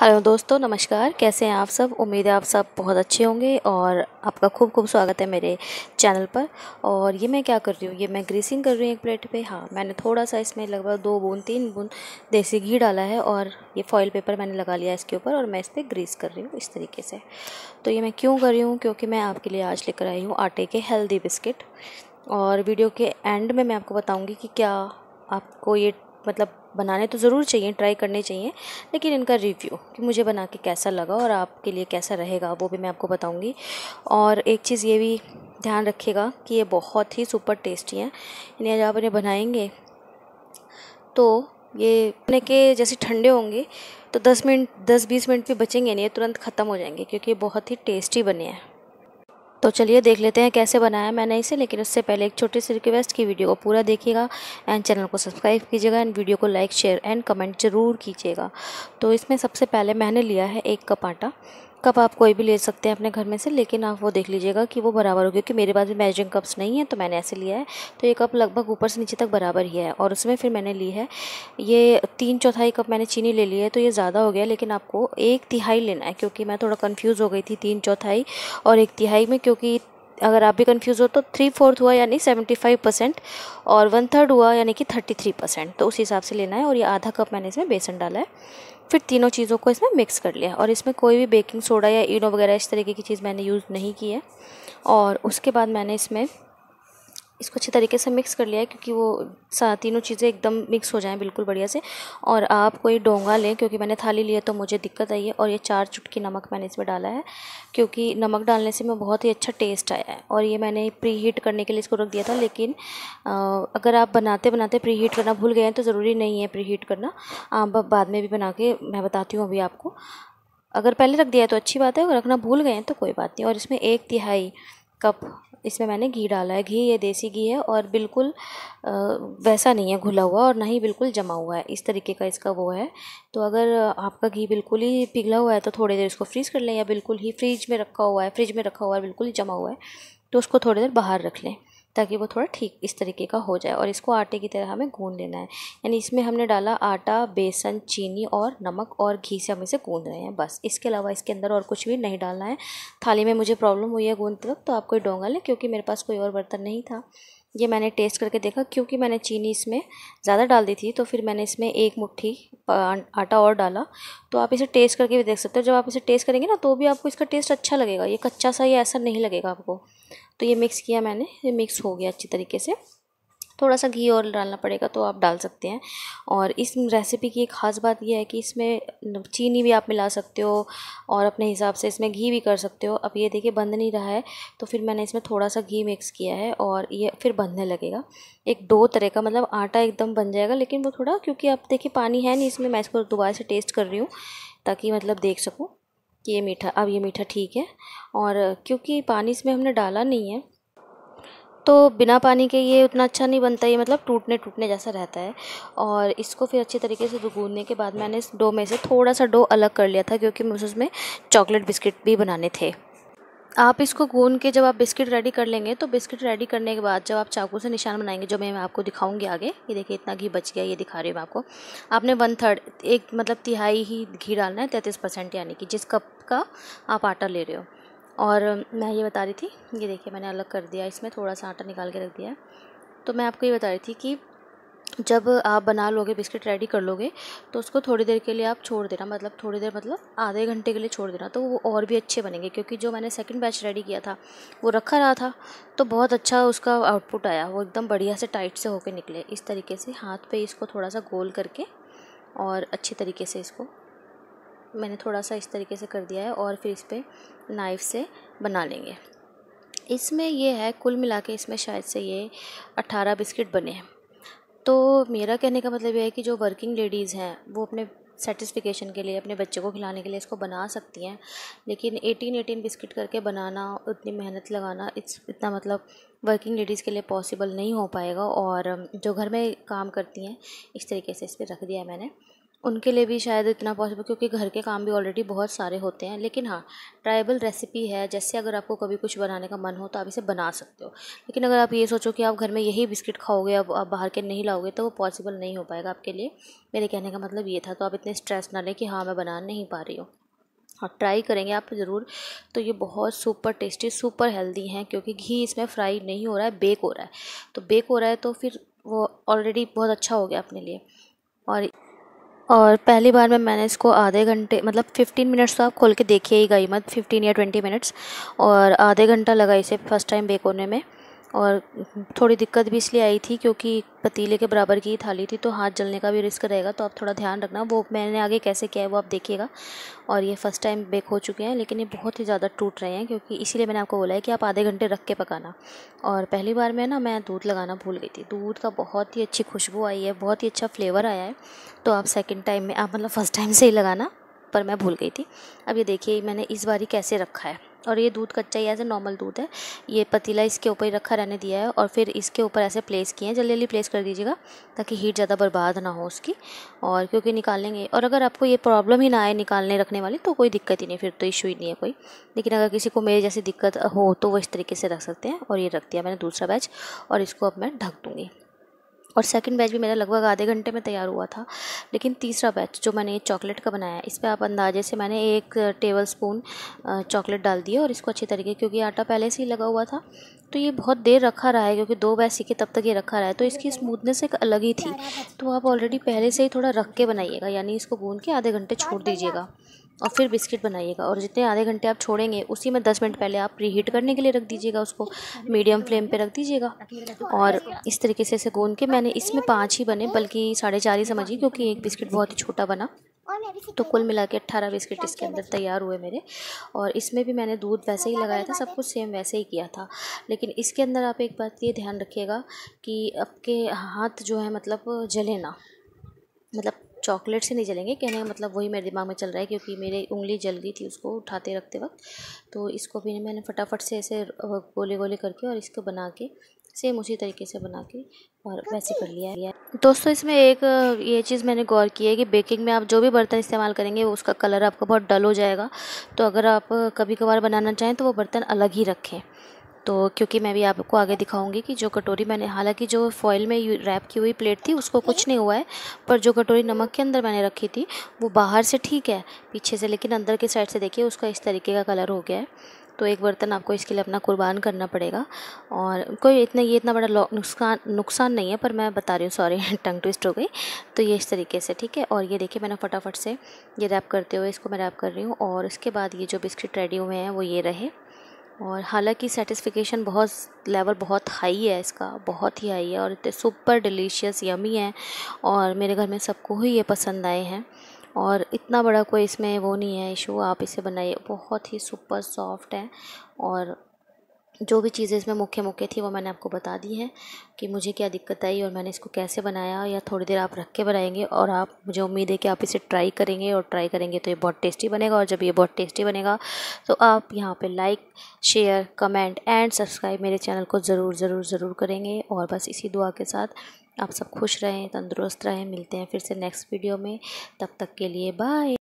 hello दोस्तों नमस्कार कैसे हैं आप सब उम्मीद है आप सब बहुत अच्छे होंगे और आपका खूब खूब स्वागत है मेरे चैनल पर और ये मैं क्या कर रही हूँ ये मैं ग्रीसिंग कर रही हूँ एक प्लेट पे हाँ मैंने थोड़ा सा इसमें लगभग दो बूंद तीन बूंद देसी घी डाला है और ये फॉयल पेपर मैंने लगा लिया इसके ऊपर और मैं इस पर ग्रीस कर रही हूँ इस तरीके से तो ये मैं क्यों कर रही हूँ क्योंकि मैं आपके लिए आज लेकर आई हूँ आटे के हेल्दी बिस्किट और वीडियो के एंड में मैं आपको बताऊँगी कि क्या आपको ये मतलब बनाने तो ज़रूर चाहिए ट्राई करने चाहिए लेकिन इनका रिव्यू कि मुझे बना के कैसा लगा और आपके लिए कैसा रहेगा वो भी मैं आपको बताऊँगी और एक चीज़ ये भी ध्यान रखिएगा कि ये बहुत ही सुपर टेस्टी हैं इन्हें जब आप इन्हें बनाएंगे तो ये अपने के जैसे ठंडे होंगे तो 10 मिनट 10-20 मिनट भी बचेंगे नहीं ये तुरंत ख़त्म हो जाएंगे क्योंकि ये बहुत ही टेस्टी बने हैं तो चलिए देख लेते हैं कैसे बनाया मैंने इसे लेकिन उससे पहले एक छोटी सी रिक्वेस्ट की वीडियो को पूरा देखिएगा एंड चैनल को सब्सक्राइब कीजिएगा एंड वीडियो को लाइक शेयर एंड कमेंट ज़रूर कीजिएगा तो इसमें सबसे पहले मैंने लिया है एक कप आटा कप आप कोई भी ले सकते हैं अपने घर में से लेकिन आप वो देख लीजिएगा कि वो बराबर हो क्योंकि मेरे पास भी मैचिंग कप्स नहीं है तो मैंने ऐसे लिया है तो ये कप लगभग ऊपर से नीचे तक बराबर ही है और उसमें फिर मैंने ली है ये तीन चौथाई कप मैंने चीनी ले ली है तो ये ज़्यादा हो गया लेकिन आपको एक तिहाई लेना है क्योंकि मैं थोड़ा कन्फ्यूज़ हो गई थी तीन चौथाई और एक तिहाई में क्योंकि अगर आप भी कंफ्यूज हो तो थ्री फोर्थ हुआ यानी सेवेंटी फाइव परसेंट और वन थर्ड हुआ यानी कि थर्टी थ्री परसेंट तो उस हिसाब से लेना है और ये आधा कप मैंने इसमें बेसन डाला है फिर तीनों चीज़ों को इसमें मिक्स कर लिया और इसमें कोई भी बेकिंग सोडा या इनो वगैरह इस तरीके की चीज़ मैंने यूज़ नहीं की है और उसके बाद मैंने इसमें इसको अच्छे तरीके से मिक्स कर लिया है क्योंकि वो तीनों चीज़ें एकदम मिक्स हो जाएं बिल्कुल बढ़िया से और आप कोई डोंगा लें क्योंकि मैंने थाली ली है तो मुझे दिक्कत आई है और ये चार चुटकी नमक मैंने इसमें डाला है क्योंकि नमक डालने से मैं बहुत ही अच्छा टेस्ट आया है और ये मैंने प्री हीट करने के लिए इसको रख दिया था लेकिन आ, अगर आप बनाते बनाते प्री हीट करना भूल गए हैं तो ज़रूरी नहीं है प्री हीट करना आप बाद में भी बना के मैं बताती हूँ अभी आपको अगर पहले रख दिया है तो अच्छी बात है और रखना भूल गए हैं तो कोई बात नहीं और इसमें एक तिहाई कप इसमें मैंने घी डाला है घी ये देसी घी है और बिल्कुल वैसा नहीं है घुला हुआ और ना ही बिल्कुल जमा हुआ है इस तरीके का इसका वो है तो अगर आपका घी बिल्कुल ही पिघला हुआ है तो थोड़ी देर इसको फ्रीज़ कर लें या बिल्कुल ही फ्रिज में रखा हुआ है फ्रिज में रखा हुआ है बिल्कुल ही जमा हुआ है तो उसको थोड़ी देर बाहर रख लें ताकि वो थोड़ा ठीक इस तरीके का हो जाए और इसको आटे की तरह हमें गूँध लेना है यानी इसमें हमने डाला आटा बेसन चीनी और नमक और घी से हम इसे गूँध रहे हैं बस इसके अलावा इसके अंदर और कुछ भी नहीं डालना है थाली में मुझे प्रॉब्लम हुई है गूँधते वक्त तो आप कोई डोंगा लें क्योंकि मेरे पास कोई और बर्तन नहीं था ये मैंने टेस्ट करके देखा क्योंकि मैंने चीनी इसमें ज़्यादा डाल दी थी तो फिर मैंने इसमें एक मुट्ठी आटा और डाला तो आप इसे टेस्ट करके भी देख सकते हो जब आप इसे टेस्ट करेंगे ना तो भी आपको इसका टेस्ट अच्छा लगेगा ये कच्चा सा ये ऐसा नहीं लगेगा आपको तो ये मिक्स किया मैंने ये मिक्स हो गया अच्छी तरीके से थोड़ा सा घी और डालना पड़ेगा तो आप डाल सकते हैं और इस रेसिपी की एक ख़ास बात यह है कि इसमें चीनी भी आप मिला सकते हो और अपने हिसाब से इसमें घी भी कर सकते हो अब ये देखिए बंद नहीं रहा है तो फिर मैंने इसमें थोड़ा सा घी मिक्स किया है और ये फिर बंधने लगेगा एक दो तरह का मतलब आटा एकदम बन जाएगा लेकिन वो थोड़ा क्योंकि अब देखिए पानी है नहीं इसमें मैं इसको दोबारा से टेस्ट कर रही हूँ ताकि मतलब देख सकूँ कि ये मीठा अब ये मीठा ठीक है और क्योंकि पानी इसमें हमने डाला नहीं है तो बिना पानी के ये उतना अच्छा नहीं बनता ये मतलब टूटने टूटने जैसा रहता है और इसको फिर अच्छे तरीके से गूंदने के बाद मैंने इस डो में से थोड़ा सा डो अलग कर लिया था क्योंकि मुझे उसमें चॉकलेट बिस्किट भी बनाने थे आप इसको गून के जब आप बिस्किट रेडी कर लेंगे तो बिस्किट रेडी करने के बाद जब आप चाकू से निशान बनाएंगे जो मैं आपको दिखाऊंगी आगे ये देखिए इतना घी बच गया ये दिखा रही हूँ आपको आपने वन थर्ड एक मतलब तिहाई ही घी डालना है तैंतीस परसेंट यानी कि जिस कप का आप आटा ले रहे हो और मैं ये बता रही थी ये देखिए मैंने अलग कर दिया इसमें थोड़ा सा आटा निकाल के रख दिया तो मैं आपको ये बता रही थी कि जब आप बना लोगे बिस्किट रेडी कर लोगे तो उसको थोड़ी देर के लिए आप छोड़ देना मतलब थोड़ी देर मतलब आधे घंटे के लिए छोड़ देना तो वो और भी अच्छे बनेंगे क्योंकि जो मैंने सेकंड बैच रेडी किया था वो रखा रहा था तो बहुत अच्छा उसका आउटपुट आया वो एकदम बढ़िया से टाइट से होके निकले इस तरीके से हाथ पे इसको थोड़ा सा गोल करके और अच्छे तरीके से इसको मैंने थोड़ा सा इस तरीके से कर दिया है और फिर इस पर नाइफ़ से बना लेंगे इसमें यह है कुल मिला के इसमें शायद से ये अट्ठारह बिस्किट बने हैं तो मेरा कहने का मतलब यह है कि जो वर्किंग लेडीज़ हैं वो अपने सेटिस्फिकेशन के लिए अपने बच्चे को खिलाने के लिए इसको बना सकती हैं लेकिन एटीन एटीन बिस्किट करके बनाना उतनी मेहनत लगाना इस इतना मतलब वर्किंग लेडीज़ के लिए पॉसिबल नहीं हो पाएगा और जो घर में काम करती हैं इस तरीके से इस पर रख दिया मैंने उनके लिए भी शायद इतना पॉसिबल क्योंकि घर के काम भी ऑलरेडी बहुत सारे होते हैं लेकिन हाँ ट्राइबल रेसिपी है जैसे अगर आपको कभी कुछ बनाने का मन हो तो आप इसे बना सकते हो लेकिन अगर आप ये सोचो कि आप घर में यही बिस्किट खाओगे अब आप बाहर के नहीं लाओगे तो वो पॉसिबल नहीं हो पाएगा आपके लिए मेरे कहने का मतलब ये था तो आप इतने स्ट्रेस ना लें कि हाँ मैं बना नहीं पा रही हूँ और ट्राई करेंगे आप ज़रूर तो ये बहुत सुपर टेस्टी सुपर हेल्दी हैं क्योंकि घी इसमें फ्राई नहीं हो रहा है बेक हो रहा है तो बेक हो रहा है तो फिर वो ऑलरेडी बहुत अच्छा हो गया अपने लिए और और पहली बार में मैंने इसको आधे घंटे मतलब 15 मिनट्स तो आप खोल के देखिए ही गई मत 15 या 20 मिनट्स और आधे घंटा लगा इसे फर्स्ट टाइम बेक होने में और थोड़ी दिक्कत भी इसलिए आई थी क्योंकि पतीले के बराबर की थाली थी तो हाथ जलने का भी रिस्क रहेगा तो आप थोड़ा ध्यान रखना वो मैंने आगे कैसे किया है वो आप देखिएगा और ये फ़र्स्ट टाइम बेक हो चुके हैं लेकिन ये बहुत ही ज़्यादा टूट रहे हैं क्योंकि इसीलिए मैंने आपको बोला है कि आप आधे घंटे रख के पकाना और पहली बार में ना मैं दूध लगाना भूल गई थी दूध का बहुत ही अच्छी खुशबू आई है बहुत ही अच्छा फ्लेवर आया है तो आप सेकेंड टाइम में आप मतलब फ़र्स्ट टाइम से ही लगाना पर मैं भूल गई थी अब ये देखिए मैंने इस बारी कैसे रखा है और ये दूध कच्चा ही ऐसे नॉर्मल दूध है ये पतीला इसके ऊपर ही रखा रहने दिया है और फिर इसके ऊपर ऐसे प्लेस किए हैं जल्दी जल्दी प्लेस कर दीजिएगा ताकि हीट ज़्यादा बर्बाद ना हो उसकी और क्योंकि निकालेंगे और अगर आपको ये प्रॉब्लम ही ना आए निकालने रखने वाली तो कोई दिक्कत ही नहीं फिर तो इशू ही नहीं है कोई लेकिन अगर किसी को मेरे जैसी दिक्कत हो तो वो इस तरीके से रख सकते हैं और ये रख दिया मैंने दूसरा बैच और इसको अब मैं ढक दूँगी और सेकंड बैच भी मेरा लगभग आधे घंटे में तैयार हुआ था लेकिन तीसरा बैच जो मैंने चॉकलेट का बनाया इस पर आप अंदाजे से मैंने एक टेबल स्पून चॉकलेट डाल दिया और इसको अच्छी तरीके क्योंकि आटा पहले से ही लगा हुआ था तो ये बहुत देर रखा रहा है क्योंकि दो बैच सीखे तब तक ये रखा रहा है तो इसकी स्मूथनेस एक अलग ही थी तो आप ऑलरेडी पहले से ही थोड़ा रख के बनाइएगा यानी इसको गूँध के आधे घंटे छोड़ दीजिएगा और फिर बिस्किट बनाइएगा और जितने आधे घंटे आप छोड़ेंगे उसी में दस मिनट पहले आप प्री हीट करने के लिए रख दीजिएगा उसको मीडियम फ्लेम पे रख दीजिएगा और इस तरीके से इसे गूंद के मैंने इसमें पाँच ही बने बल्कि साढ़े चार ही समझिए क्योंकि एक बिस्किट बहुत ही छोटा बना तो कुल मिला के अट्ठारह बिस्किट इसके अंदर तैयार हुए मेरे और इसमें भी मैंने दूध वैसे ही लगाया था सब कुछ सेम वैसे ही किया था लेकिन इसके अंदर आप एक बात ये ध्यान रखिएगा कि आपके हाथ जो है मतलब जले ना मतलब चॉकलेट से नहीं जलेंगे कहने का मतलब वही मेरे दिमाग में चल रहा है क्योंकि मेरी उंगली जल गई थी उसको उठाते रखते वक्त तो इसको भी मैंने फटाफट से ऐसे गोले गोले करके और इसको बना के सेम उसी तरीके से बना के और वैसे कर लिया है दोस्तों इसमें एक ये चीज़ मैंने गौर की है कि बेकिंग में आप जो भी बर्तन इस्तेमाल करेंगे उसका कलर आपका बहुत डल हो जाएगा तो अगर आप कभी कभार बनाना चाहें तो वो बर्तन अलग ही रखें तो क्योंकि मैं भी आपको आगे दिखाऊंगी कि जो कटोरी मैंने हालांकि जो फॉइल में रैप की हुई प्लेट थी उसको कुछ नहीं हुआ है पर जो कटोरी नमक के अंदर मैंने रखी थी वो बाहर से ठीक है पीछे से लेकिन अंदर के साइड से देखिए उसका इस तरीके का कलर हो गया है तो एक बर्तन आपको इसके लिए अपना कुर्बान करना पड़ेगा और कोई इतना ये इतना बड़ा नुकसान नुकसान नहीं है पर मैं बता रही हूँ सॉरी टंग ट्विस्ट हो गई तो ये इस तरीके से ठीक है और ये देखिए मैंने फटाफट से ये रैप करते हुए इसको मैं रैप कर रही हूँ और इसके बाद ये जो बिस्किट रेडी हुए हैं वो ये रहे और हालांकि सेटिस्फिकेशन बहुत लेवल बहुत हाई है इसका बहुत ही हाई है और इतने सुपर डिलीशियस यमी है और मेरे घर में सबको ही ये पसंद आए हैं और इतना बड़ा कोई इसमें वो नहीं है इशू आप इसे बनाइए बहुत ही सुपर सॉफ्ट है और जो भी चीज़ें इसमें मुख्य मुख्य थी वो मैंने आपको बता दी हैं कि मुझे क्या दिक्कत आई और मैंने इसको कैसे बनाया या थोड़ी देर आप रख के बनाएंगे और आप मुझे उम्मीद है कि आप इसे ट्राई करेंगे और ट्राई करेंगे तो ये बहुत टेस्टी बनेगा और जब ये बहुत टेस्टी बनेगा तो आप यहाँ पे like share comment and subscribe मेरे चैनल को ज़रूर ज़रूर ज़रूर करेंगे और बस इसी दुआ के साथ आप सब खुश रहें तंदुरुस्त रहें मिलते हैं फिर से नेक्स्ट वीडियो में तब तक के लिए बाय